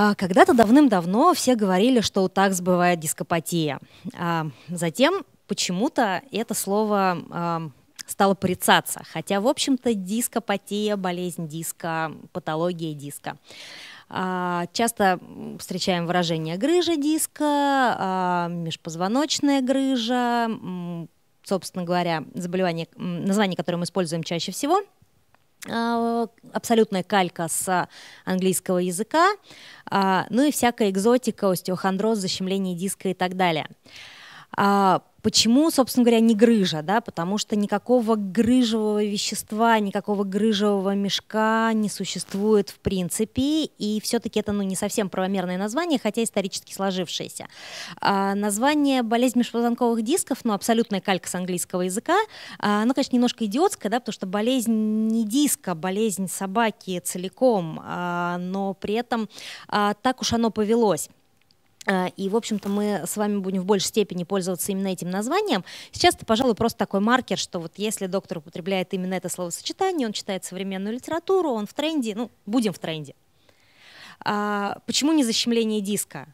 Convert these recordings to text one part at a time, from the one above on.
А, когда-то давным-давно все говорили, что у такс бывает дископатия. А, затем почему-то это слово а, стало порицаться, хотя, в общем-то, дископатия, болезнь диска, патология диска. Часто встречаем выражение грыжа диска, межпозвоночная грыжа, собственно говоря, заболевание, название, которое мы используем чаще всего – а, абсолютная калька с английского языка, а, ну и всякая экзотика, остеохондроз, защемление диска и так далее. А, Почему, собственно говоря, не грыжа? Да? Потому что никакого грыжевого вещества, никакого грыжевого мешка не существует в принципе, и все-таки это ну, не совсем правомерное название, хотя исторически сложившееся. А, название болезнь межпозвонковых дисков, ну, абсолютная калька с английского языка, а, оно, конечно, немножко идиотское, да, потому что болезнь не диска, болезнь собаки целиком, а, но при этом а, так уж оно повелось. Э, и, в общем-то, мы с вами будем в большей степени пользоваться именно этим названием. Сейчас это, пожалуй, просто такой маркер, что вот если доктор употребляет именно это словосочетание, он читает современную литературу, он в тренде, ну, будем в тренде. А почему не защемление диска?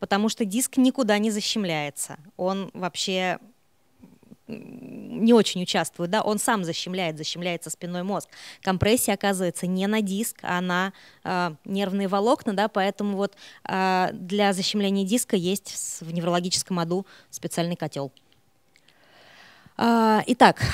Потому что диск никуда не защемляется. Он вообще не очень участвует, да, он сам защемляет, защемляется спиной мозг. Компрессия оказывается не на диск, а на э, нервные волокна, да, поэтому вот э, для защемления диска есть в неврологическом аду специальный котел. А, итак,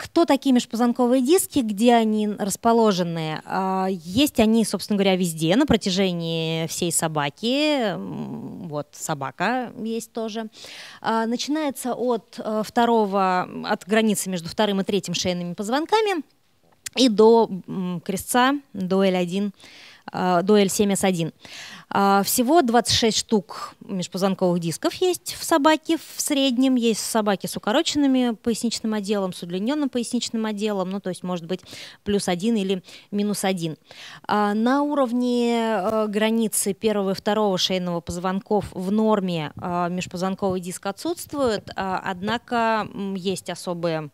кто такие межпозвонковые диски, где они расположены? А, есть они, собственно говоря, везде на протяжении всей собаки. Вот собака есть тоже. А, начинается от э, второго, от границы между вторым и третьим шейными позвонками и до крестца, до L1 Э, Дуэль 7С1. А, всего 26 штук межпозвонковых дисков есть в собаке в среднем. Есть собаки с укороченными поясничным отделом, с удлиненным поясничным отделом. Ну, то есть, может быть, плюс один или минус один. А, на уровне э, границы первого и второго шейного позвонков в норме э, межпозвонковый диск отсутствует, а, однако есть особые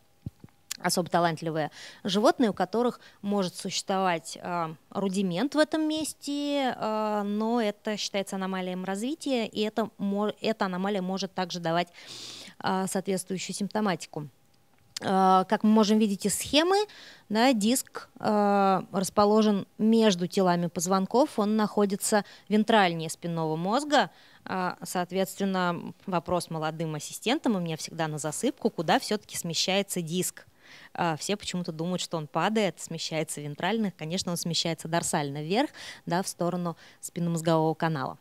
особо талантливые животные, у которых может существовать э, рудимент в этом месте, э, но это считается аномалией развития, и это, эта аномалия может также давать э, соответствующую симптоматику. Э, как мы можем видеть из схемы, да, диск э, расположен между телами позвонков, он находится вентральнее спинного мозга, Соответственно, вопрос молодым ассистентам у меня всегда на засыпку, куда все-таки смещается диск а, все почему-то думают, что он падает, смещается вентрально, конечно, он смещается дорсально вверх, да, в сторону спинномозгового канала.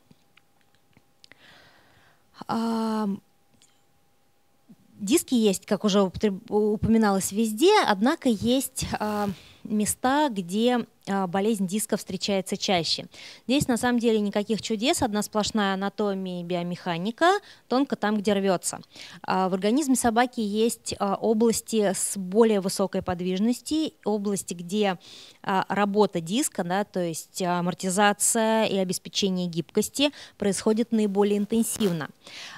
Диски есть, как уже упоминалось, везде, однако есть а, места, где а, болезнь диска встречается чаще. Здесь на самом деле никаких чудес, одна сплошная анатомия и биомеханика, тонко там, где рвется. А, в организме собаки есть области с более высокой подвижностью, области, где работа диска, да, то есть амортизация и обеспечение гибкости происходит наиболее интенсивно.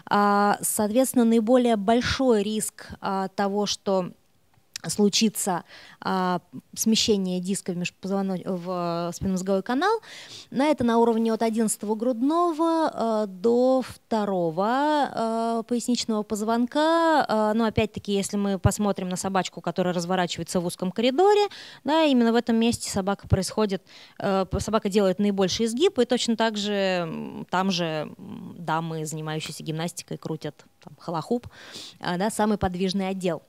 А, соответственно, наиболее большой риск а, того, что случится а, смещение диска в, межпозвоноч... в э, спинномозговой канал. На это на уровне от 11 грудного а, до 2 а, э, поясничного позвонка. А, но ну, опять-таки, если мы посмотрим на собачку, которая разворачивается в узком коридоре, да, именно в этом месте собака происходит, а, собака делает наибольший изгиб, и точно так же там же дамы, занимающиеся гимнастикой, крутят там, холохуп, а, да, самый подвижный отдел.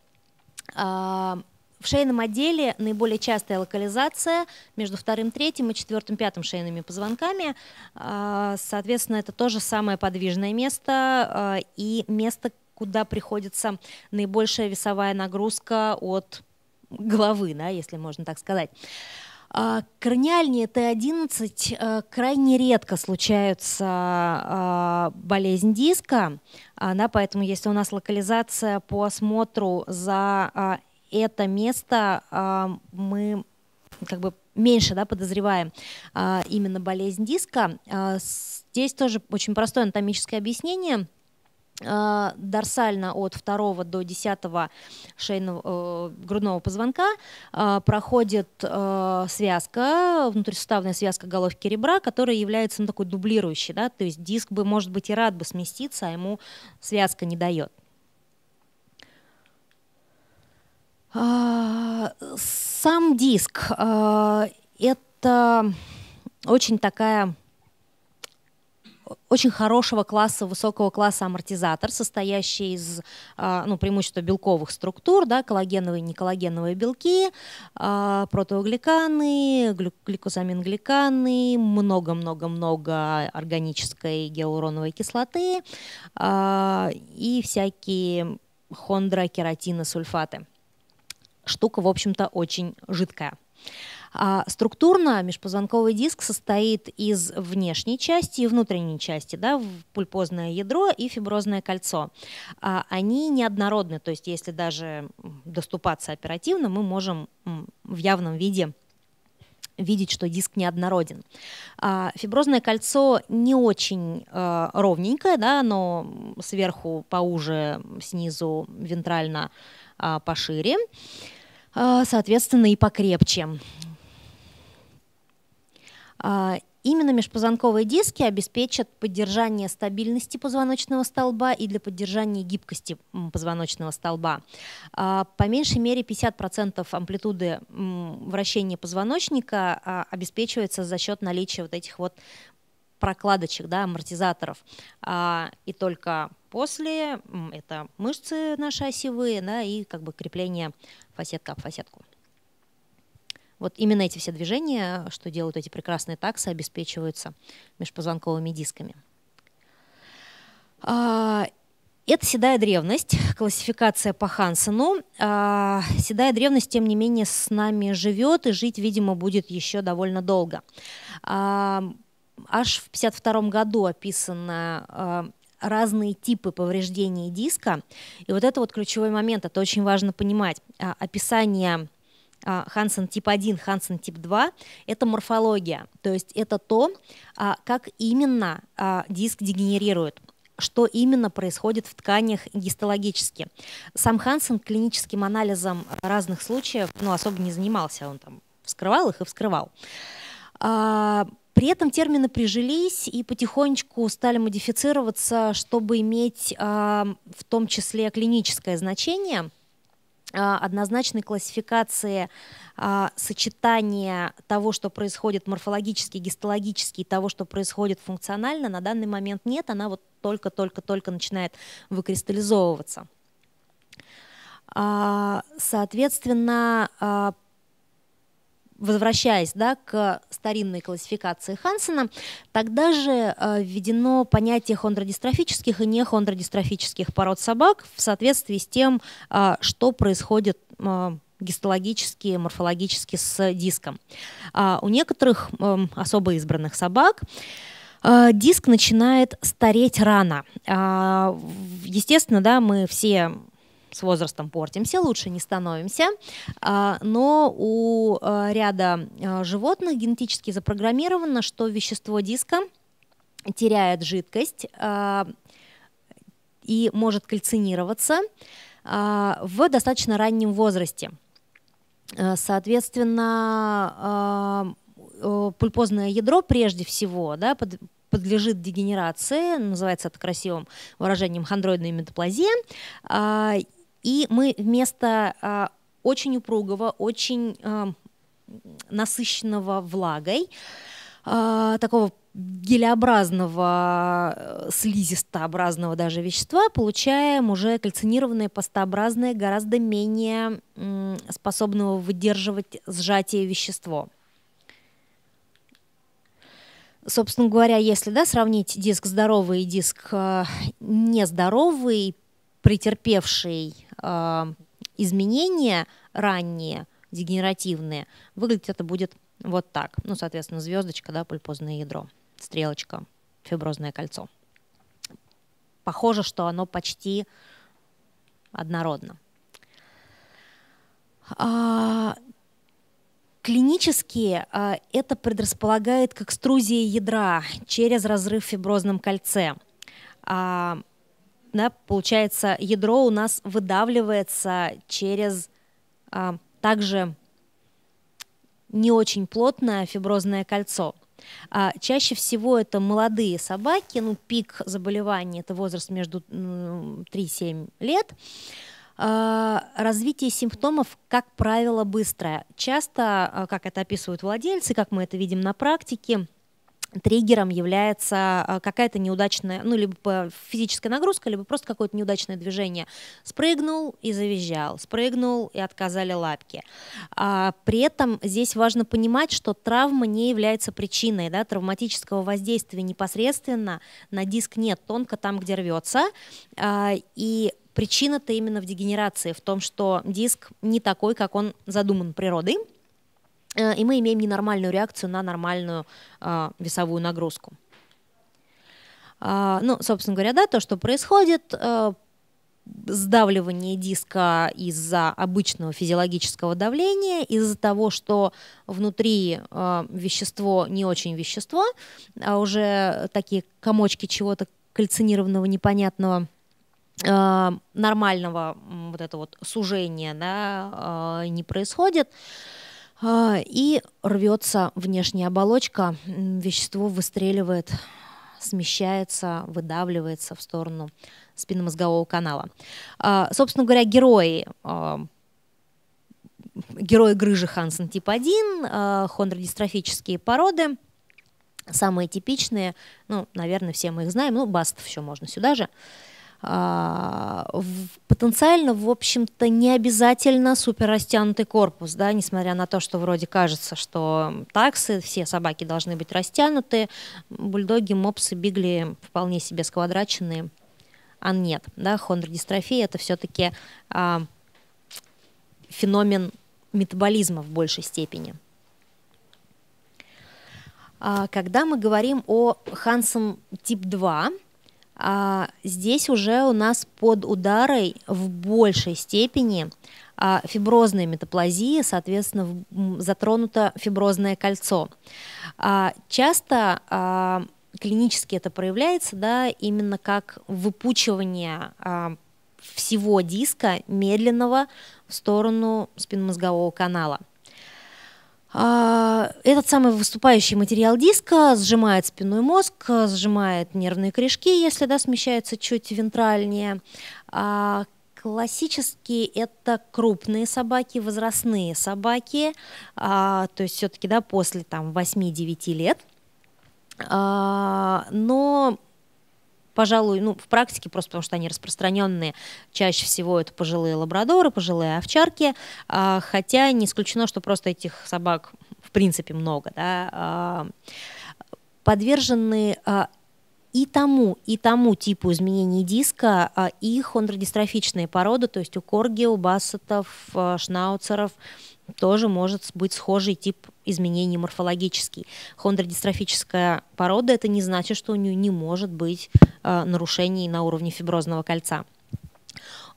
А, в шейном отделе наиболее частая локализация между вторым, третьим и четвертым, пятым шейными позвонками. А, соответственно, это тоже самое подвижное место а, и место, куда приходится наибольшая весовая нагрузка от головы, да, если можно так сказать. А, Краниальные Т11 э, крайне редко случаются а, болезнь диска, да, поэтому если у нас локализация по осмотру за а, это место, мы как бы меньше да, подозреваем именно болезнь диска. Здесь тоже очень простое анатомическое объяснение – а, дорсально от 2 до 10 шейного, э, грудного позвонка э, проходит э, связка, внутрисуставная связка головки ребра, которая является ну, такой дублирующей, да, то есть диск бы, может быть, и рад бы сместиться, а ему связка не дает. А, сам диск э, это очень такая очень хорошего класса, высокого класса амортизатор, состоящий из а, ну, преимущества белковых структур, да, коллагеновые и неколлагеновые белки, а, протеогликаны, гликозамингликаны, много-много-много органической гиалуроновой кислоты а, и всякие сульфаты. Штука, в общем-то, очень жидкая. А структурно межпозвонковый диск состоит из внешней части и внутренней части, да, пульпозное ядро и фиброзное кольцо. А они неоднородны, то есть если даже доступаться оперативно, мы можем в явном виде видеть, что диск неоднороден. А фиброзное кольцо не очень э, ровненькое, да, оно сверху поуже, снизу вентрально а, пошире, а, соответственно, и покрепче. А, именно межпозвонковые диски обеспечат поддержание стабильности позвоночного столба и для поддержания гибкости позвоночного столба. А, по меньшей мере 50% амплитуды вращения позвоночника а, обеспечивается за счет наличия вот этих вот прокладочек, да, амортизаторов. И только после это мышцы наши осевые да, и как бы крепление фасетка об фасетку. Вот именно эти все движения, что делают эти прекрасные таксы, обеспечиваются межпозвонковыми дисками. А, это седая древность, классификация по Хансену. А, седая древность, тем не менее, с нами живет и жить, видимо, будет еще довольно долго. А, аж в 1952 году описано разные типы повреждений диска. И вот это вот ключевой момент, это очень важно понимать. Описание а, Хансен тип 1, Хансен тип 2 – это морфология, то есть это то, а, как именно а, диск дегенерирует что именно происходит в тканях гистологически. Сам Хансен клиническим анализом разных случаев ну, особо не занимался, он там вскрывал их и вскрывал. При этом термины прижились и потихонечку стали модифицироваться, чтобы иметь в том числе клиническое значение – а, однозначной классификации а, сочетания того, что происходит морфологически, гистологически, и того, что происходит функционально, на данный момент нет. Она вот только-только-только начинает выкристаллизовываться. А, соответственно, возвращаясь да, к старинной классификации Хансена, тогда же э, введено понятие хондродистрофических и нехондродистрофических пород собак в соответствии с тем, э, что происходит э, гистологически, морфологически с диском. А у некоторых эм, особо избранных собак диск начинает стареть рано. А, естественно, да, мы все с возрастом портимся, лучше не становимся, а, но у а, ряда а, животных генетически запрограммировано, что вещество диска теряет жидкость и может кальцинироваться в достаточно раннем возрасте. Соответственно, пульпозное ядро прежде всего да, подлежит дегенерации, называется это красивым выражением хондроидная метаплазия, и мы вместо а, очень упругого, очень а, насыщенного влагой, а, такого гелеобразного, а, слизистообразного даже вещества, получаем уже кальцинированное, пастообразное, гораздо менее способного выдерживать сжатие вещество. Собственно говоря, если да, сравнить диск здоровый и диск а, нездоровый, претерпевший изменения ранние, дегенеративные, выглядеть это будет вот так. Ну, соответственно, звездочка, да, пульпозное ядро, стрелочка, фиброзное кольцо. Похоже, что оно почти однородно. А, клинически а, это предрасполагает к экструзии ядра через разрыв в фиброзном кольце. А, да, получается, ядро у нас выдавливается через а, также не очень плотное фиброзное кольцо. А, чаще всего это молодые собаки, ну, пик заболевания – это возраст между 3-7 лет. А, развитие симптомов, как правило, быстрое. Часто, а, как это описывают владельцы, как мы это видим на практике – триггером является э, какая-то неудачная, ну, либо физическая нагрузка, либо просто какое-то неудачное движение. Спрыгнул и завизжал, спрыгнул и отказали лапки. А, при этом здесь важно понимать, что травма не является причиной, да, травматического воздействия непосредственно на диск нет, тонко там, где рвется, а, и причина-то именно в дегенерации, в том, что диск не такой, как он задуман природой, Э, и мы имеем ненормальную реакцию на нормальную а, весовую нагрузку. А, ну, собственно говоря, да, то, что происходит, э, сдавливание диска из-за обычного физиологического давления, из-за того, что внутри э, вещество не очень вещество, а уже такие комочки чего-то кальцинированного, непонятного, нормального вот это вот сужение да, не происходит. А, и рвется внешняя оболочка, вещество выстреливает, смещается, выдавливается в сторону спинномозгового канала. А, собственно говоря, герои а, герои грыжи Хансен тип 1, хондродистрофические породы, самые типичные, ну, наверное, все мы их знаем, ну, баст еще можно сюда же. А, потенциально, в общем-то, не обязательно супер растянутый корпус, да, несмотря на то, что вроде кажется, что таксы, все собаки должны быть растянуты, бульдоги, мопсы, бигли вполне себе сквадраченные, а нет, да, хондродистрофия это все-таки а, феномен метаболизма в большей степени. А, когда мы говорим о Хансен тип 2, а, здесь уже у нас под ударой в большей степени а, фиброзная метаплазия, соответственно, в, затронуто фиброзное кольцо. А, часто а, клинически это проявляется да, именно как выпучивание а, всего диска медленного в сторону спинномозгового канала. А, этот самый выступающий материал диска сжимает спинной мозг, сжимает нервные корешки, если да, смещается чуть вентральнее. А, классически это крупные собаки, возрастные собаки, а, то есть все-таки да, после там, 8-9 лет. Но пожалуй, ну, в практике, просто потому что они распространенные, чаще всего это пожилые лабрадоры, пожилые овчарки, а, хотя не исключено, что просто этих собак в принципе много, да, а, подвержены а, и тому, и тому типу изменений диска а, и хондродистрофичные породы, то есть у корги, у бассетов, а, шнауцеров тоже может быть схожий тип изменений морфологический. Хондродистрофическая порода – это не значит, что у нее не может быть а, нарушений на уровне фиброзного кольца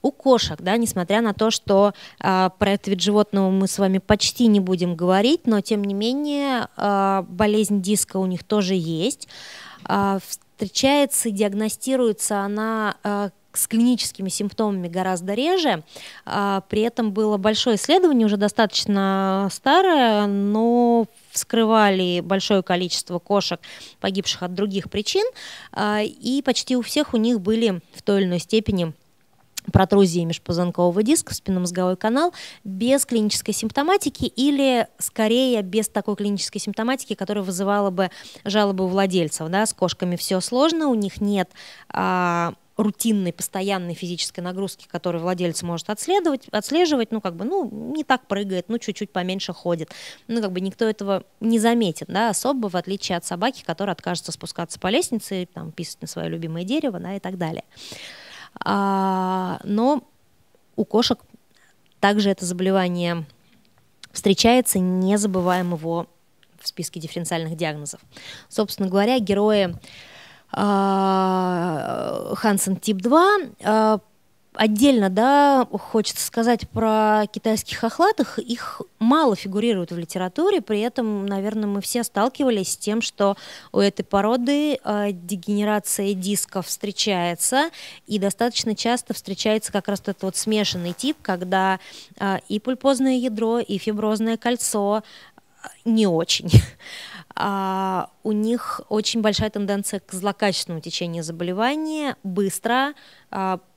у кошек, да, несмотря на то, что э, про этот вид животного мы с вами почти не будем говорить, но тем не менее э, болезнь диска у них тоже есть. Э, встречается и диагностируется она э, с клиническими симптомами гораздо реже. А, при этом было большое исследование, уже достаточно старое, но вскрывали большое количество кошек, погибших от других причин, а, и почти у всех у них были в той или иной степени протрузии межпозвонкового диска в спинномозговой канал без клинической симптоматики или скорее без такой клинической симптоматики, которая вызывала бы жалобы у владельцев. Да, с кошками все сложно, у них нет а, рутинной, постоянной физической нагрузки, которую владелец может отследовать, отслеживать, ну, как бы, ну, не так прыгает, ну, чуть-чуть поменьше ходит. Ну, как бы никто этого не заметит, да, особо, в отличие от собаки, которая откажется спускаться по лестнице, там, писать на свое любимое дерево, да, и так далее. А, но у кошек также это заболевание встречается, не забываем его в списке дифференциальных диагнозов. Собственно говоря, герои а, Хансен тип 2 Отдельно, да, хочется сказать про китайских охлатых. Их мало фигурирует в литературе, при этом, наверное, мы все сталкивались с тем, что у этой породы э, дегенерация дисков встречается, и достаточно часто встречается как раз этот вот смешанный тип, когда э, и пульпозное ядро, и фиброзное кольцо а, не очень. А, у них очень большая тенденция к злокачественному течению заболевания, быстро,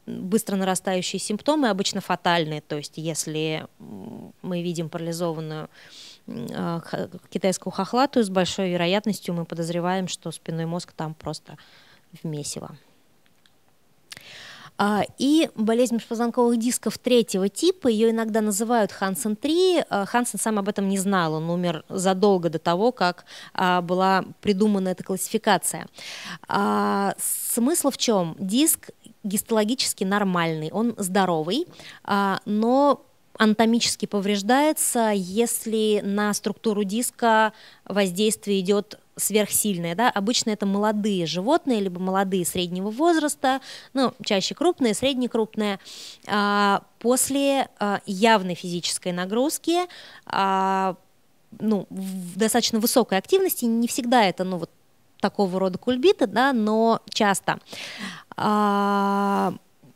быстро нарастающие симптомы обычно фатальные, то есть если мы видим парализованную а, китайскую хохлатую, с большой вероятностью мы подозреваем, что спинной мозг там просто в месиво. А, и болезнь межпозвонковых дисков третьего типа, ее иногда называют Хансен-3. А, Хансен сам об этом не знал, он умер задолго до того, как была придумана эта классификация. Смысл в чем? Диск гистологически нормальный, он здоровый, а, но анатомически повреждается, если на структуру диска воздействие идет сверхсильное, Да? Обычно это молодые животные, либо молодые среднего возраста, ну, чаще крупные, среднекрупные. А, после а, явной физической нагрузки ну, в достаточно высокой активности, не всегда это ну, вот, такого рода кульбита, да, но часто. А,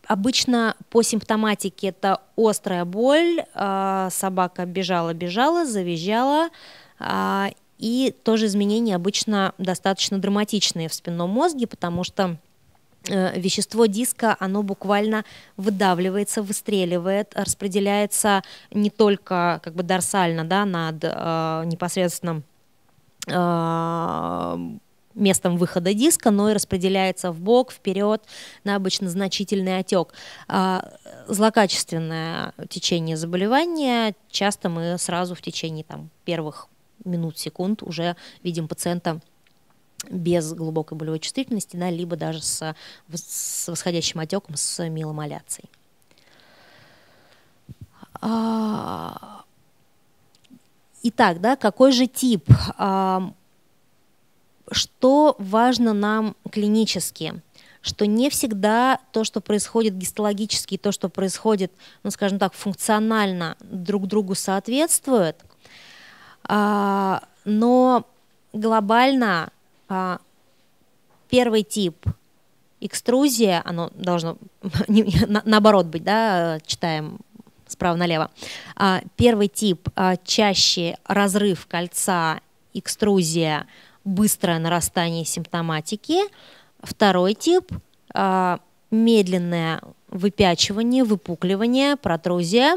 обычно по симптоматике это острая боль, а, собака бежала-бежала, завизжала, а, и тоже изменения обычно достаточно драматичные в спинном мозге, потому что э, вещество диска, оно буквально выдавливается, выстреливает, распределяется не только как бы дорсально, да, над э, непосредственно э, местом выхода диска, но и распределяется в бок, вперед, на обычно значительный отек. А, злокачественное течение заболевания часто мы сразу в течение там, первых минут, секунд уже видим пациента без глубокой болевой чувствительности, да, либо даже с, с восходящим отеком, с миеломаляцией. А, итак, да, какой же тип что важно нам клинически, что не всегда то, что происходит гистологически, и то, что происходит, ну, скажем так, функционально друг другу соответствует, а, но глобально а, первый тип экструзия, оно должно на, наоборот быть, да, читаем справа налево. А, первый тип а, чаще разрыв кольца, экструзия – быстрое нарастание симптоматики. Второй тип а, – медленное выпячивание, выпукливание, протрузия.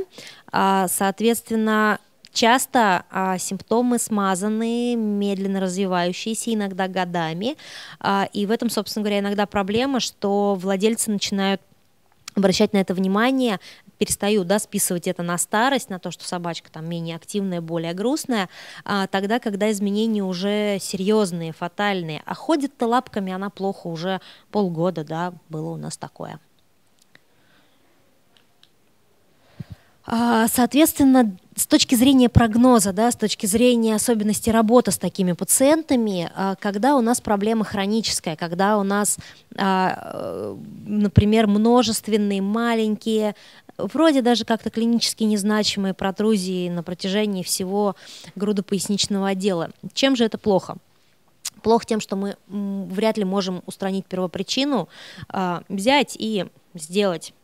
А, соответственно, Часто а, симптомы смазанные, медленно развивающиеся, иногда годами. и в этом, собственно говоря, иногда проблема, что владельцы начинают обращать на это внимание, перестаю да, списывать это на старость, на то, что собачка там менее активная, более грустная, а тогда, когда изменения уже серьезные, фатальные, а ходит-то лапками она плохо уже полгода, да, было у нас такое. А, соответственно, с точки зрения прогноза, да, с точки зрения особенностей работы с такими пациентами, а, когда у нас проблема хроническая, когда у нас, а, э, например, множественные маленькие, вроде даже как-то клинически незначимые протрузии на протяжении всего грудопоясничного отдела. Чем же это плохо? Плохо тем, что мы вряд ли можем устранить первопричину, а, взять и сделать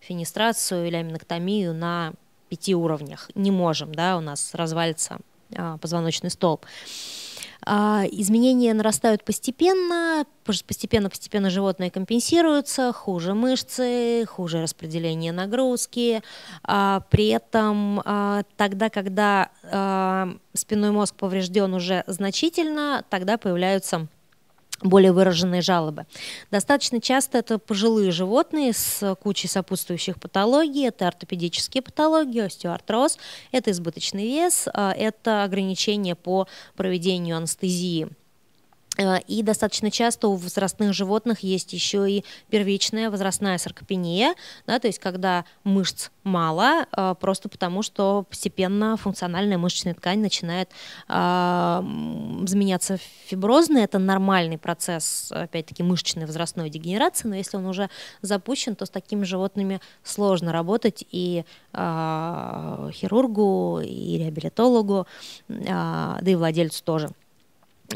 фенистрацию или аминоктомию на пяти уровнях. Не можем, да, у нас развалится а, позвоночный столб. А, изменения нарастают постепенно, постепенно-постепенно животные компенсируются, хуже мышцы, хуже распределение нагрузки. А, при этом тогда, когда спинной мозг поврежден уже значительно, тогда появляются более выраженные жалобы. Достаточно часто это пожилые животные с кучей сопутствующих патологий, это ортопедические патологии, остеоартроз, это избыточный вес, а, это ограничения по проведению анестезии. Э, и достаточно часто у возрастных животных есть еще и первичная возрастная саркопения, да, то есть когда мышц мало, э, просто потому что постепенно функциональная мышечная ткань начинает а, заменяться фиброзной. Это нормальный процесс, опять-таки, мышечной возрастной дегенерации, но если он уже запущен, то с такими животными сложно работать и а, хирургу, и реабилитологу, а, да и владельцу тоже.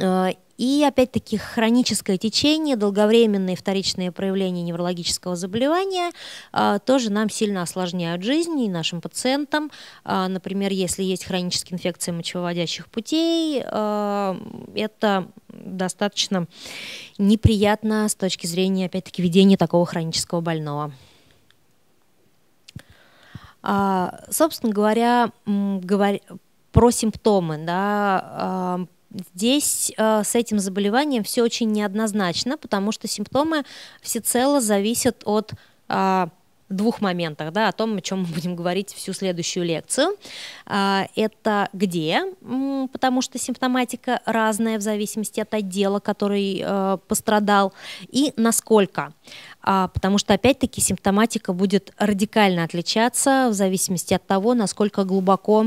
Э, и опять-таки хроническое течение, долговременные вторичные проявления неврологического заболевания э, тоже нам сильно осложняют жизнь и нашим пациентам. Э, например, если есть хронические инфекции мочевыводящих путей, э, это достаточно неприятно с точки зрения, опять-таки, ведения такого хронического больного. Собственно говоря, говор про симптомы, да, Здесь э, с этим заболеванием все очень неоднозначно, потому что симптомы всецело зависят от э, двух моментов, да, о том, о чем мы будем говорить всю следующую лекцию. А, это где, потому что симптоматика разная в зависимости от отдела, который э, пострадал, и насколько, а, потому что опять-таки симптоматика будет радикально отличаться в зависимости от того, насколько глубоко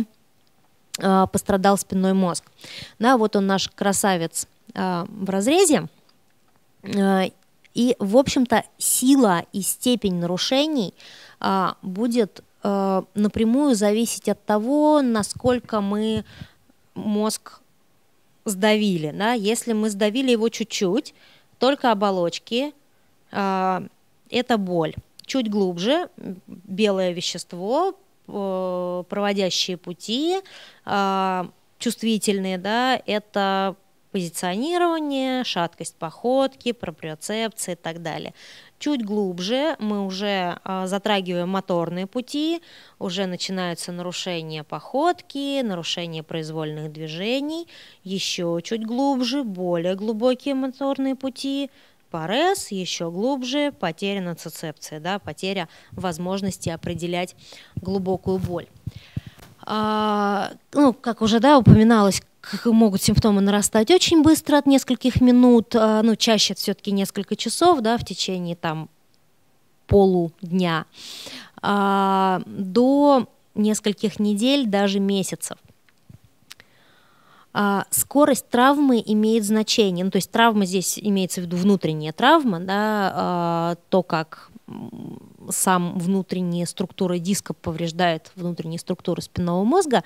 а, пострадал спинной мозг. Да, вот он наш красавец а, в разрезе. А, и, в общем-то, сила и степень нарушений будет напрямую зависеть от того, насколько мы мозг сдавили. Да? Если мы сдавили его чуть-чуть, только оболочки, это боль. Чуть глубже белое вещество, Э, проводящие пути, э, чувствительные, да, это позиционирование, шаткость походки, проприоцепция и так далее. Чуть глубже мы уже э, затрагиваем моторные пути, уже начинаются нарушения походки, нарушения произвольных движений, еще чуть глубже, более глубокие моторные пути – Парес еще глубже потеря нацицепции, да, потеря возможности определять глубокую боль. А, ну, как уже да, упоминалось, могут симптомы нарастать очень быстро от нескольких минут, а, ну, чаще все-таки несколько часов, да, в течение там полудня, а, до нескольких недель, даже месяцев. А, скорость травмы имеет значение. Ну, то есть травма здесь имеется в виду внутренняя травма, да, а, то, как сам внутренние структуры диска повреждают внутренние структуры спинного мозга.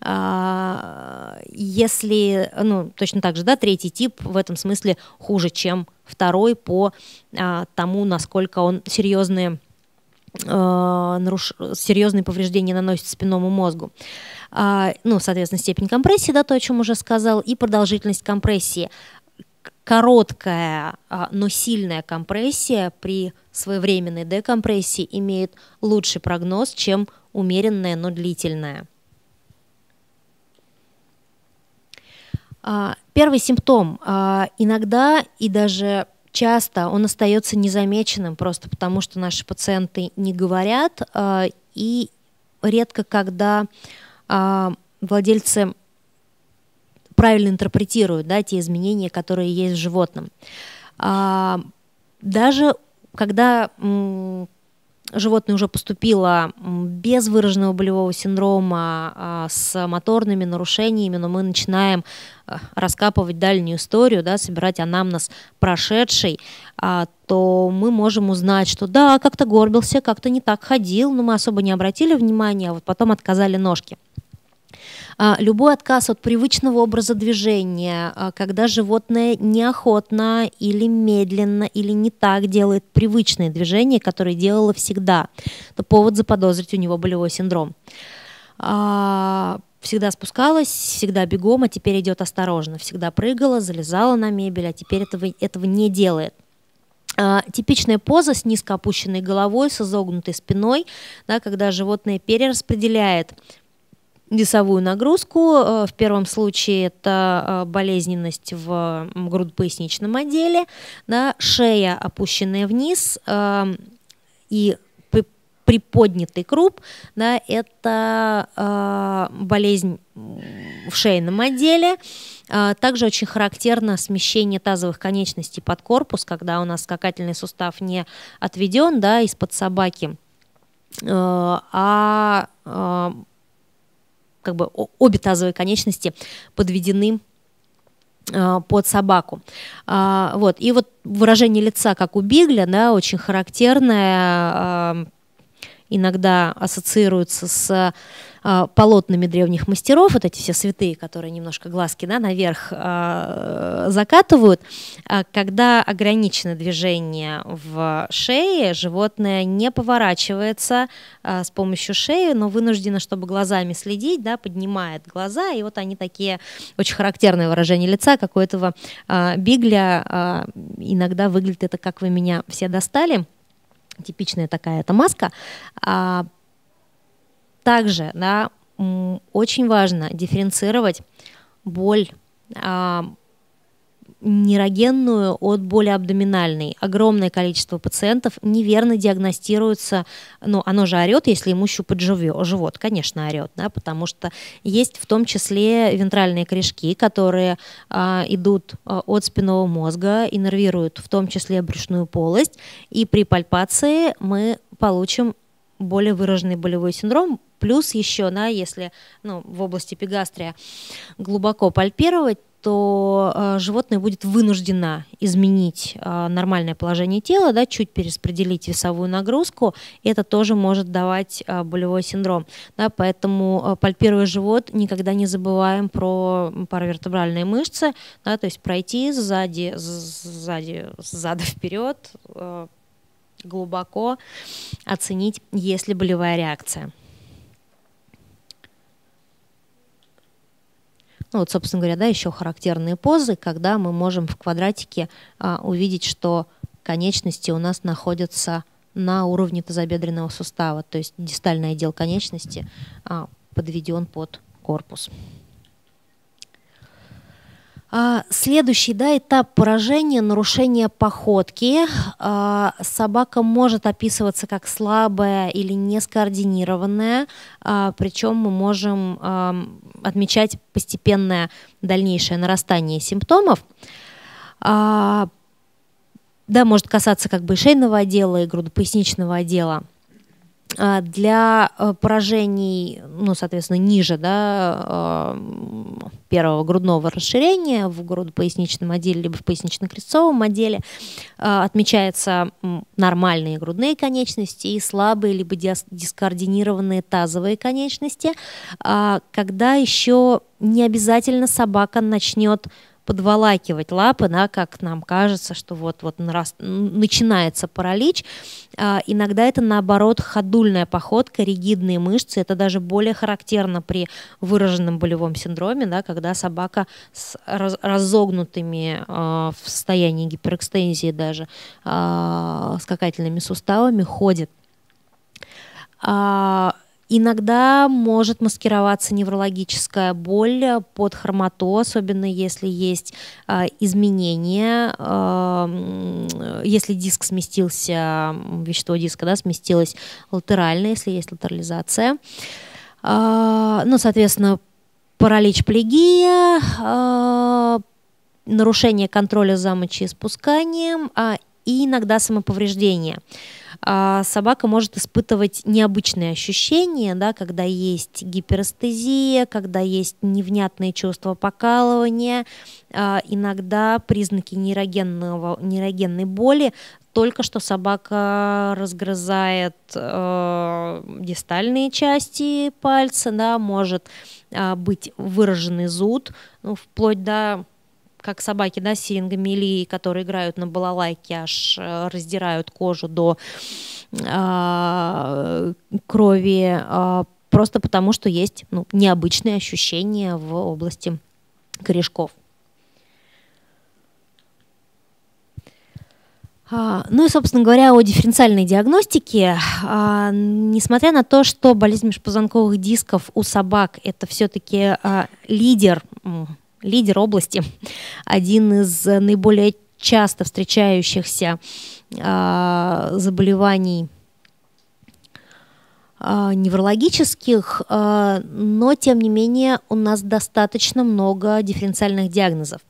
А, если, ну, точно так же, да, третий тип в этом смысле хуже, чем второй по тому, насколько он серьезные, серьезные повреждения наносит спинному мозгу. А, ну, соответственно, степень компрессии, да, то, о чем уже сказал, и продолжительность компрессии. Короткая, а, но сильная компрессия при своевременной декомпрессии имеет лучший прогноз, чем умеренная, но длительная. А, первый симптом. Иногда и даже часто он остается незамеченным просто потому, что наши пациенты не говорят и редко когда а, владельцы правильно интерпретируют да, те изменения, которые есть в животном. А, даже когда животное уже поступило без выраженного болевого синдрома, а, с моторными нарушениями, но мы начинаем раскапывать дальнюю историю, да, собирать анамнез прошедший, то мы можем узнать, что да, как-то горбился, как-то не так ходил, но мы особо не обратили внимания, а вот потом отказали ножки – а, любой отказ от привычного образа движения, а, когда животное неохотно или медленно или не так делает привычные движения, которые делало всегда, это повод заподозрить у него болевой синдром. А, всегда спускалась, всегда бегом, а теперь идет осторожно. Всегда прыгала, залезала на мебель, а теперь этого, этого не делает. типичная поза с низко опущенной головой, с изогнутой спиной, да, когда животное перераспределяет весовую нагрузку. Э, в первом случае это э, болезненность в грудпоясничном отделе, да, шея опущенная вниз эм, и приподнятый круп, да, это э, болезнь в шейном отделе. Также очень характерно смещение тазовых конечностей под корпус, когда у нас скакательный сустав не отведен да, из-под собаки, а как бы обе тазовые конечности подведены а, под собаку. А, вот. И вот выражение лица, как у Бигля, да, очень характерное, а, иногда ассоциируется с э, полотнами древних мастеров, вот эти все святые, которые немножко глазки да, наверх а, закатывают, а, когда ограничено движение в шее, животное не поворачивается с помощью шеи, но вынуждено, чтобы глазами следить, да, поднимает глаза, и вот они такие, очень характерное выражение лица, как у этого Бигля, иногда выглядит это, как вы меня все достали, типичная такая эта маска, также да, очень важно дифференцировать боль а, нейрогенную от боли абдоминальной. Огромное количество пациентов неверно диагностируется, ну, оно же орет, если ему щупать живот, конечно, орет, да, потому что есть в том числе вентральные корешки, которые а, идут а, от спинного мозга, иннервируют в том числе брюшную полость, и при пальпации мы получим более выраженный болевой синдром. Плюс еще, да, если ну, в области пегастрия глубоко пальпировать, то э, животное будет вынуждено изменить э, нормальное положение тела, да, чуть перераспределить весовую нагрузку, это тоже может давать э, болевой синдром. Да, поэтому э, пальпируя живот, никогда не забываем про паравертебральные мышцы, да, то есть пройти сзади, сзади, сзади вперед, э, глубоко оценить, есть ли болевая реакция. Ну вот, собственно говоря, да, еще характерные позы, когда мы можем в квадратике а, увидеть, что конечности у нас находятся на уровне тазобедренного сустава, то есть дистальный отдел конечности а, подведен под корпус. А, следующий да, этап поражения – нарушение походки. А, собака может описываться как слабая или нескоординированная, а, причем мы можем отмечать постепенное дальнейшее нарастание симптомов. Да, может касаться как бы шейного отдела, и грудопоясничного отдела – а, для э, поражений, ну, соответственно, ниже да, э, первого грудного расширения в грудопоясничном отделе либо в пояснично-крестцовом отделе э, отмечаются нормальные грудные конечности и слабые либо дискоординированные тазовые конечности, а, когда еще не обязательно собака начнет подволакивать лапы, да, как нам кажется, что вот-вот начинается паралич. А, иногда это, наоборот, ходульная походка, ригидные мышцы. Это даже более характерно при выраженном болевом синдроме, да, когда собака с раз, разогнутыми а, в состоянии гиперэкстензии даже а, скакательными суставами ходит. А, Иногда может маскироваться неврологическая боль э, под хромоту, особенно если есть э, изменения, э, если диск сместился, вещество диска да, сместилось латерально, если есть латерализация. Э, ну, соответственно, паралич плегия, э, нарушение контроля за мочеиспусканием э, а, и иногда самоповреждение. А, собака может испытывать необычные ощущения, да, когда есть гиперестезия, когда есть невнятные чувства покалывания, а, иногда признаки нейрогенного, нейрогенной боли, только что собака разгрызает э, дистальные части пальца, да, может э, быть выраженный зуд, ну, вплоть до как собаки, да, сингами или которые играют на балалайке, аж э, раздирают кожу до а, крови, а, просто потому что есть ну, необычные ощущения в области корешков. А, ну и, собственно говоря, о дифференциальной диагностике. Несмотря на то, что болезнь межпозвонковых дисков у собак это все-таки лидер лидер области, один из э, наиболее часто встречающихся э, заболеваний э, неврологических, э, но тем не менее у нас достаточно много дифференциальных диагнозов.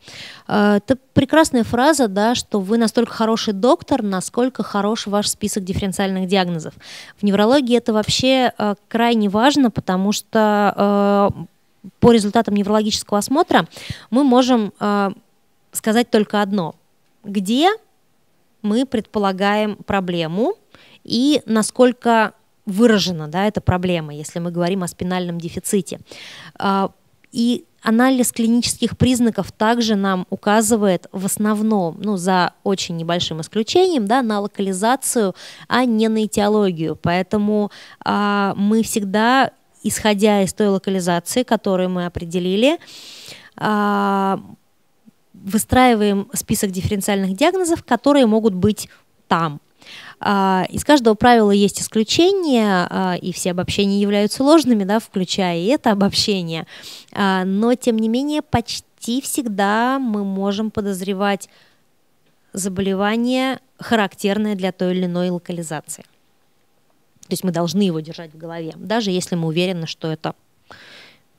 Э, это прекрасная фраза, да, что вы настолько хороший доктор, насколько хорош ваш список дифференциальных диагнозов. В неврологии это вообще э, крайне важно, потому что э, по результатам неврологического осмотра мы можем э, сказать только одно. Где мы предполагаем проблему и насколько выражена да, эта проблема, если мы говорим о спинальном дефиците. Э, и анализ клинических признаков также нам указывает в основном, ну, за очень небольшим исключением, да, на локализацию, а не на этиологию. Поэтому э, мы всегда исходя из той локализации, которую мы определили, а, выстраиваем список дифференциальных диагнозов, которые могут быть там. А, из каждого правила есть исключения, а, и все обобщения являются ложными, да, включая и это обобщение. Но, тем не менее, почти всегда мы можем подозревать заболевание, характерное для той или иной локализации. То есть мы должны его держать в голове, даже если мы уверены, что это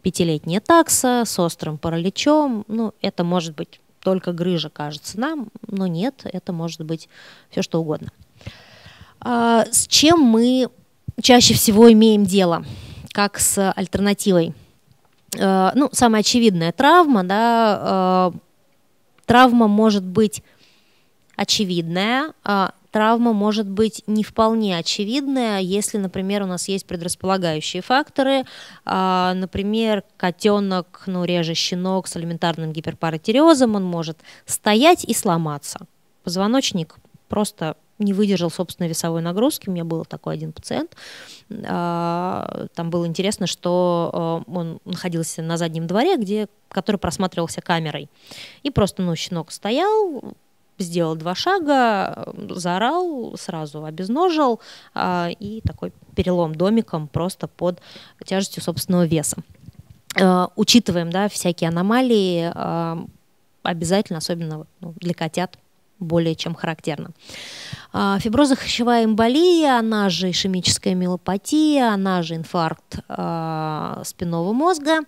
пятилетняя такса с острым параличом. Ну, это может быть только грыжа, кажется нам, но нет, это может быть все что угодно. А, с чем мы чаще всего имеем дело, как с альтернативой? А, ну, самая очевидная травма, да, а, травма может быть очевидная, а, травма может быть не вполне очевидная, если, например, у нас есть предрасполагающие факторы, а, например, котенок, ну, реже щенок с элементарным гиперпаратериозом, он может стоять и сломаться. Позвоночник просто не выдержал собственной весовой нагрузки. У меня был такой один пациент. А, там было интересно, что а, он находился на заднем дворе, где, который просматривался камерой. И просто ну, щенок стоял, сделал два шага, заорал, сразу обезножил а, и такой перелом домиком просто под тяжестью собственного веса. А, учитываем да, всякие аномалии, а, обязательно, особенно ну, для котят, более чем характерно. Фиброза хрящевая эмболия, она же ишемическая миопатия, она же инфаркт э, спинного мозга,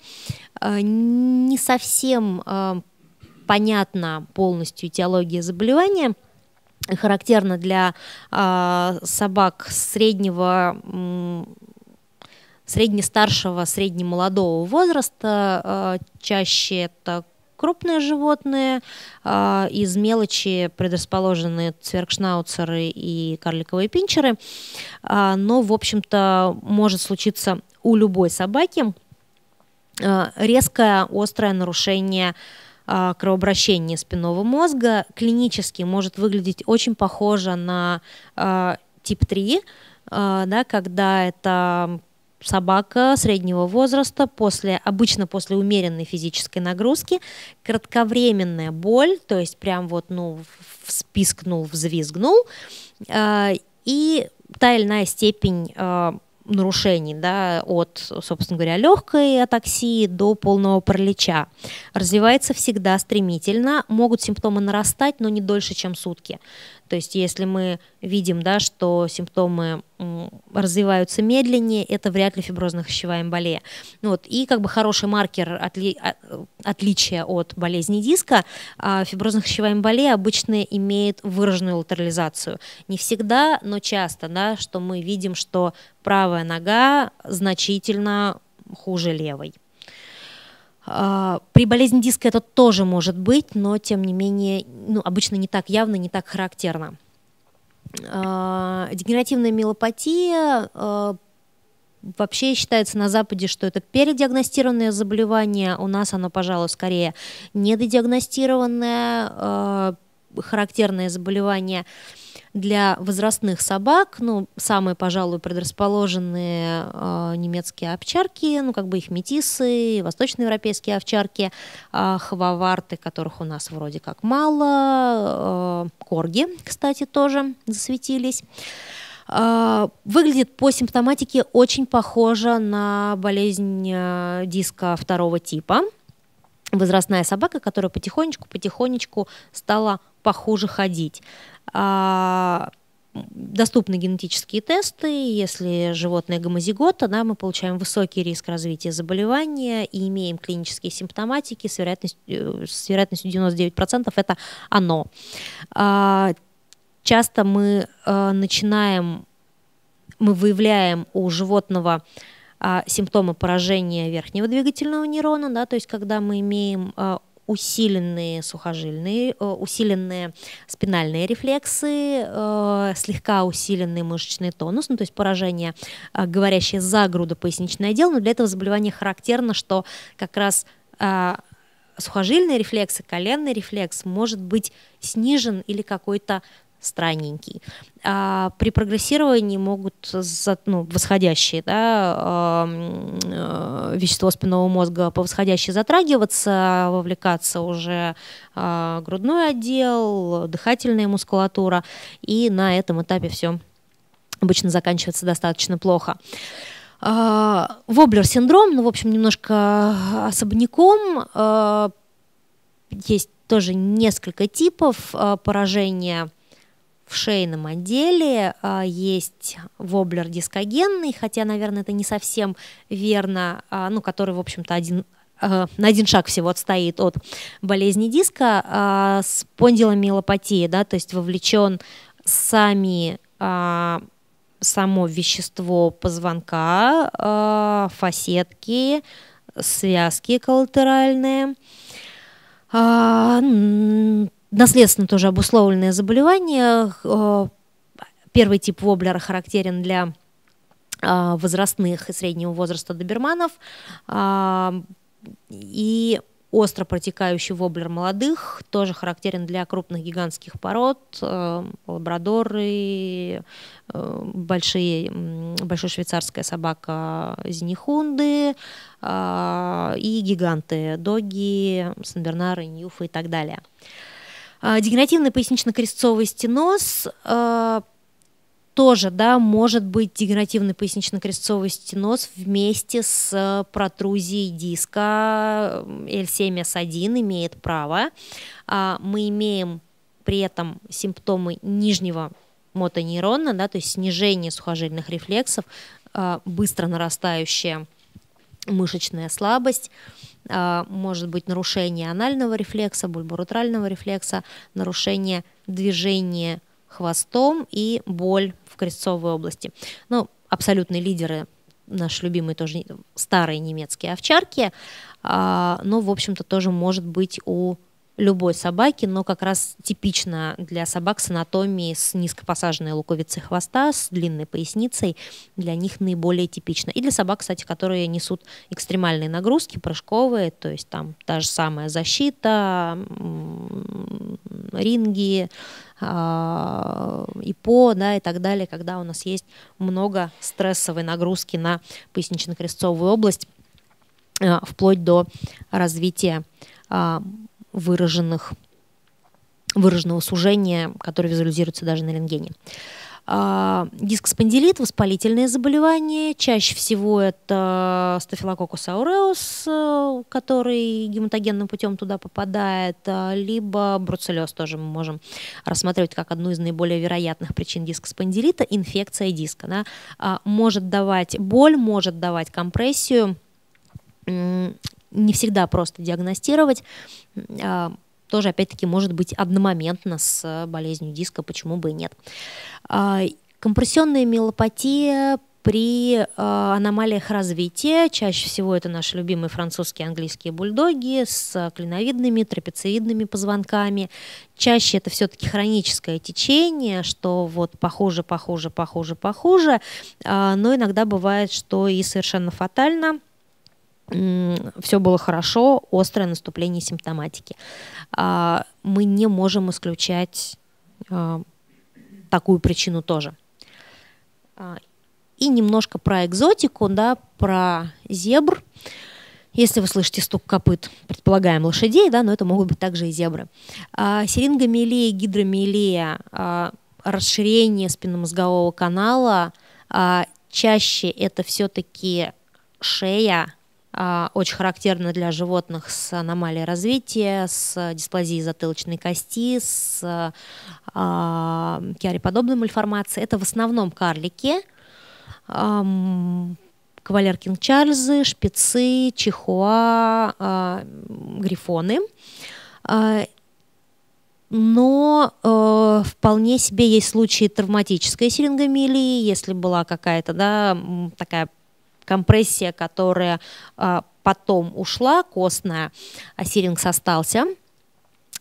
не совсем э, понятна полностью этиология заболевания, характерно для э, собак среднего среднестаршего, среднемолодого возраста. Э, чаще это крупные животные, э, из мелочи предрасположены цверкшнауцеры и карликовые пинчеры. Э, но, в общем-то, может случиться у любой собаки резкое острое нарушение э, а, кровообращение спинного мозга клинически может выглядеть очень похоже на а, тип 3, а, да, когда это собака среднего возраста после, обычно после умеренной физической нагрузки, кратковременная боль, то есть прям вот, ну, вспискнул, взвизгнул, э, и та или иная степень э, нарушений, да, от, собственно говоря, легкой атаксии до полного паралича. Развивается всегда стремительно, могут симптомы нарастать, но не дольше, чем сутки. То есть если мы видим, да, что симптомы развиваются медленнее, это вряд ли фиброзно-хрящевая эмболия. Ну вот, и как бы хороший маркер отли, а, отличия от болезни диска, а фиброзно-хрящевая эмболия обычно имеет выраженную латерализацию. Не всегда, но часто, да, что мы видим, что правая нога значительно хуже левой. А, при болезни диска это тоже может быть, но тем не менее, ну, обычно не так явно, не так характерно. А, дегенеративная миопатия а, вообще считается на Западе, что это передиагностированное заболевание. У нас оно, пожалуй, скорее недодиагностированное, характерное заболевание для возрастных собак, ну, самые, пожалуй, предрасположенные э, немецкие овчарки, ну, как бы их метисы, восточноевропейские овчарки, э, а, хававарты, которых у нас вроде как мало, э, корги, кстати, тоже засветились выглядит по симптоматике очень похоже на болезнь диска второго типа. Возрастная собака, которая потихонечку-потихонечку стала похуже ходить. А, доступны генетические тесты. Если животное гомозигот, да, мы получаем высокий риск развития заболевания и имеем клинические симптоматики с вероятностью, э, с вероятностью 99% это оно. А, часто мы э, начинаем, мы выявляем у животного а, симптомы поражения верхнего двигательного нейрона, да, то есть когда мы имеем усиленные сухожильные, э, усиленные спинальные рефлексы, э, слегка усиленный мышечный тонус, ну, то есть поражение, э, говорящее за грудопоясничный отдел, но для этого заболевания характерно, что как раз сухожильный рефлекс и коленный рефлекс может быть снижен или какой-то странненький. А при прогрессировании могут ну, восходящие да, э, вещество спинного мозга по восходящей затрагиваться, вовлекаться уже а, грудной отдел, дыхательная мускулатура, и на этом этапе все обычно заканчивается достаточно плохо. А, Воблер-синдром, ну, в общем, немножко особняком. А, есть тоже несколько типов поражения – в шейном отделе а, есть воблер дискогенный, хотя, наверное, это не совсем верно, а, ну, который, в общем-то, один а, на один шаг всего отстоит от болезни диска, а, спондиломиелопатия, да, то есть вовлечен сами само вещество позвонка, фасетки, связки коллатеральные, наследственно тоже обусловленное заболевание. Э, первый тип воблера характерен для э, возрастных и среднего возраста доберманов. А, и остро протекающий воблер молодых тоже характерен для крупных гигантских пород, э, лабрадоры, большие, большая швейцарская собака зенихунды и гиганты, доги, санбернары, ньюфы и так далее. А, дегенеративный пояснично-крестцовый стеноз а, тоже, да, может быть дегенеративный пояснично-крестцовый стеноз вместе с а, протрузией диска L7S1 имеет право. Мы имеем при этом симптомы нижнего мотонейрона, да, то есть снижение сухожильных рефлексов, быстро нарастающая мышечная слабость, а, может быть нарушение анального рефлекса, бульборутрального рефлекса, нарушение движения хвостом и боль в крестцовой области. Ну, абсолютные лидеры наши любимые тоже старые немецкие овчарки, а, но, ну, в общем-то, тоже может быть у любой собаки, но как раз типично для собак с анатомией с низкопосаженной луковицей хвоста, с длинной поясницей, для них наиболее типично. И для собак, кстати, которые несут экстремальные нагрузки, прыжковые, то есть там та же самая защита, ринги, а, ИПО, да, и так далее, когда у нас есть много стрессовой нагрузки на пояснично-крестцовую область, а, вплоть до развития а, выраженных, выраженного сужения, которое визуализируется даже на рентгене. А, диск воспалительное заболевание, Чаще всего это стафилококкус ауреус, который гематогенным путем туда попадает, а, либо бруцеллез тоже мы можем рассматривать как одну из наиболее вероятных причин диска Инфекция диска. Она а, может давать боль, может давать компрессию не всегда просто диагностировать. А, тоже, опять-таки, может быть одномоментно с болезнью диска, почему бы и нет. А, компрессионная миопатия при э, аномалиях развития, чаще всего это наши любимые французские английские бульдоги с клиновидными, трапециевидными позвонками. Чаще это все-таки хроническое течение, что вот похоже, похоже, похоже, похоже, э, но иногда бывает, что и совершенно фатально – все было хорошо, острое наступление симптоматики. А, мы не можем исключать а, такую причину тоже. А, и немножко про экзотику, да, про зебр. Если вы слышите стук копыт, предполагаем лошадей, да, но это могут быть также и зебры. Серингомиелия, гидромиелия, расширение спинномозгового канала, чаще это все-таки шея, а, очень характерно для животных с аномалией развития, с дисплазией затылочной кости, с а, киариподобной мальформацией. Это в основном карлики, кавалер Кинг Чарльзы, шпицы, чихуа, а, грифоны. Но э, вполне себе есть случаи травматической сирингомилии, если была какая-то да, такая компрессия, которая а, потом ушла, костная, а сиринг остался.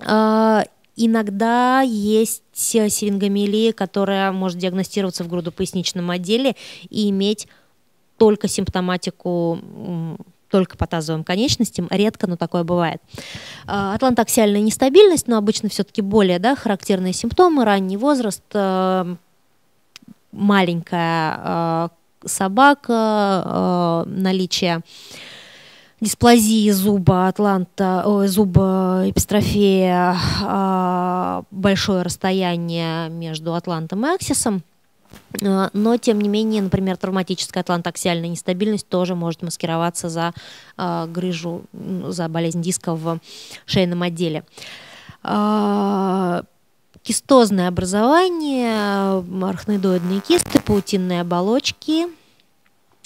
А, иногда есть э, сирингомиелия, которая может диагностироваться в грудопоясничном отделе и иметь только симптоматику только по тазовым конечностям, редко, но такое бывает. А, атлантоксиальная нестабильность, но обычно все-таки более да, характерные симптомы, ранний возраст, э, маленькая собака э, наличие дисплазии зуба атланта, о, зуба эпистрофия, э, а, большое расстояние между атлантом и аксисом. Э, но, тем не менее, например, травматическая атлантоаксиальная нестабильность тоже может маскироваться за э, грыжу, за болезнь диска в шейном отделе. А, кистозное образование, архноидоидные кисты, паутинные оболочки,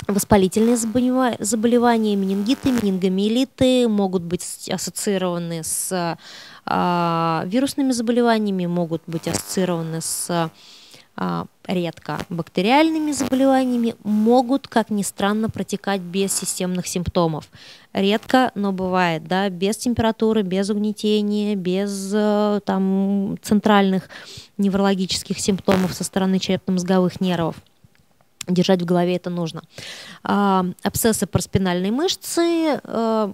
воспалительные заболевания, менингиты, менингомиелиты могут быть ассоциированы с э, вирусными заболеваниями, могут быть ассоциированы с э, редко бактериальными заболеваниями могут, как ни странно, протекать без системных симптомов. Редко, но бывает, да, без температуры, без угнетения, без э, там, центральных неврологических симптомов со стороны черепно-мозговых нервов. Держать в голове это нужно. А, абсцессы парспинальной мышцы, а,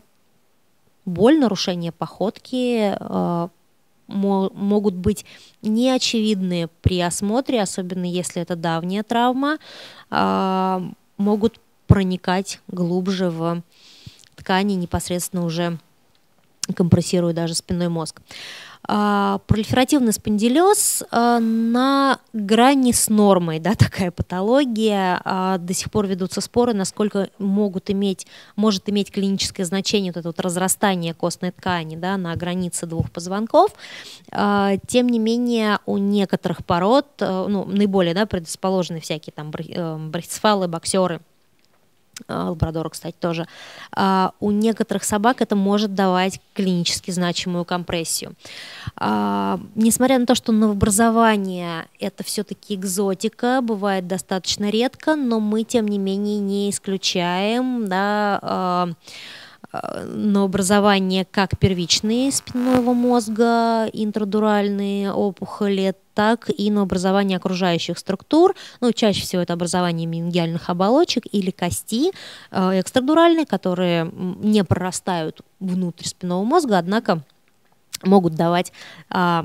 боль, нарушение походки, а, могут быть неочевидные при осмотре, особенно если это давняя травма, а, могут проникать глубже в ткани непосредственно уже компрессируя даже спинной мозг. А, пролиферативный спондилез а, на грани с нормой, да, такая патология. А, до сих пор ведутся споры, насколько могут иметь, может иметь клиническое значение вот это вот разрастание костной ткани да, на границе двух позвонков. Тем не менее, у некоторых пород, э, ну, наиболее да, предрасположены всякие там э, э, брахицефалы, боксеры – а, лабрадора, кстати, тоже, а, у некоторых собак это может давать клинически значимую компрессию. А, несмотря на то, что новообразование – это все-таки экзотика, бывает достаточно редко, но мы, тем не менее, не исключаем да, но как первичные спинного мозга, интрадуральные опухоли, так и на образование окружающих структур. Ну, чаще всего это образование менингиальных оболочек или кости э, экстрадуральные, которые не прорастают внутрь спинного мозга, однако могут давать а,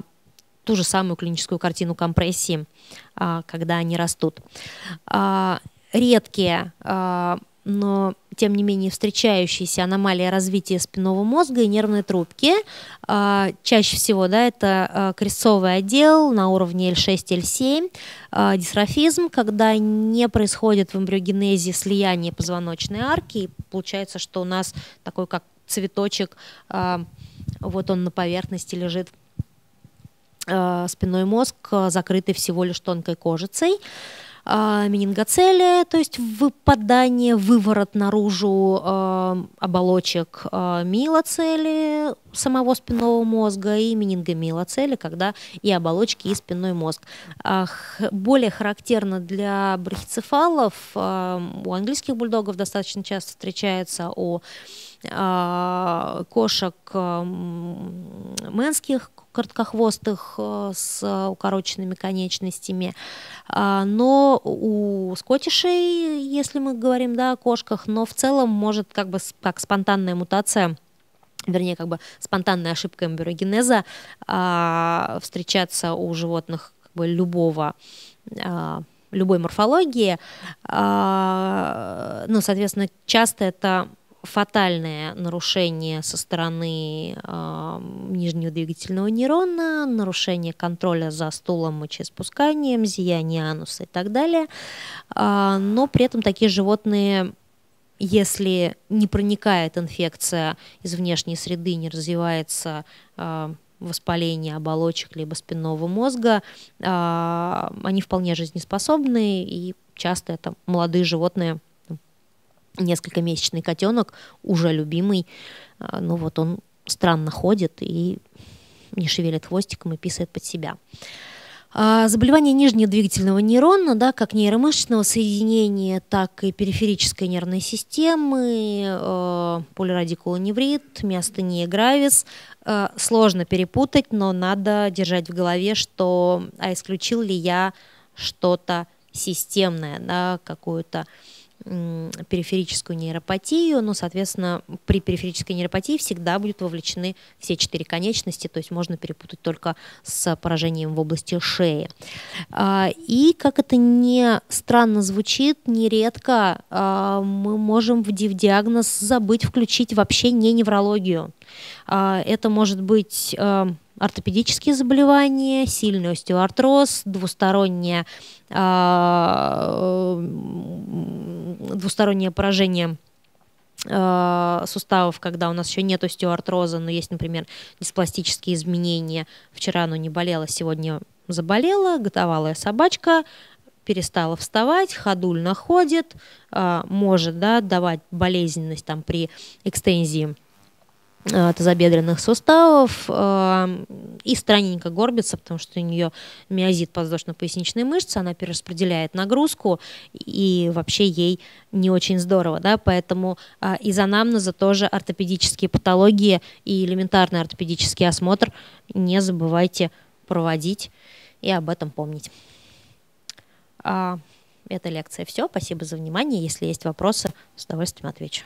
ту же самую клиническую картину компрессии, а, когда они растут. А, редкие но тем не менее встречающиеся аномалии развития спинного мозга и нервной трубки. А, чаще всего да, это а, крестцовый отдел на уровне L6, L7, а, дисрофизм, когда не происходит в эмбриогенезе слияние позвоночной арки, и получается, что у нас такой как цветочек, вот он на поверхности лежит спиной мозг, закрытый всего лишь тонкой кожицей. А, менингоцелия, то есть выпадание, выворот наружу а, оболочек а, милоцели, самого спинного мозга, и менингомиоцели, когда и оболочки, и спинной мозг. Более характерно для брахицефалов, у английских бульдогов достаточно часто встречается, у а, кошек мэнских, короткохвостых э, с укороченными конечностями. А, но у скотишей, если мы говорим да, о кошках, но в целом может как бы как спонтанная мутация вернее, как бы спонтанная ошибка эмбриогенеза а, встречаться у животных как бы, любого а, любой морфологии. А, ну, соответственно, часто это фатальное нарушение со стороны э, нижнего двигательного нейрона, нарушение контроля за стулом, мочеиспусканием, зияние ануса и так далее. Э, но при этом такие животные, если не проникает инфекция из внешней среды, не развивается э, а, воспаления оболочек либо спинного мозга, э, они вполне жизнеспособны и часто это молодые животные – несколько месячный котенок, уже любимый, а, ну вот он странно ходит и не шевелит хвостиком и писает под себя. А, Заболевания нижнедвигательного нейрона, да, как нейромышечного соединения, так и периферической нервной системы, э, а, полирадикулоневрит, миостения гравис. Э, сложно перепутать, но надо держать в голове, что а исключил ли я что-то системное, да, какую-то э, периферическую нейропатию. Ну, соответственно, при периферической нейропатии всегда будут вовлечены все четыре конечности, то есть можно перепутать только с поражением в области шеи. А, и, как это не странно звучит, нередко а, мы можем в диагноз забыть включить вообще не неврологию. А, это может быть ортопедические заболевания, сильный остеоартроз, двустороннее, а, двустороннее поражение а, суставов, когда у нас еще нет остеоартроза, но есть, например, диспластические изменения. Вчера оно не болело, сегодня заболела, готовалая собачка, перестала вставать, ходуль находит, а, может да, давать болезненность там, при экстензии тазобедренных суставов эм, и странненько горбится, потому что у нее миозит подвздошно-поясничной мышцы, она перераспределяет нагрузку, и вообще ей не очень здорово. Да? Поэтому а, из анамнеза тоже ортопедические патологии и элементарный ортопедический осмотр не забывайте проводить и об этом помнить. А, эта лекция все. Спасибо за внимание. Если есть вопросы, с удовольствием отвечу.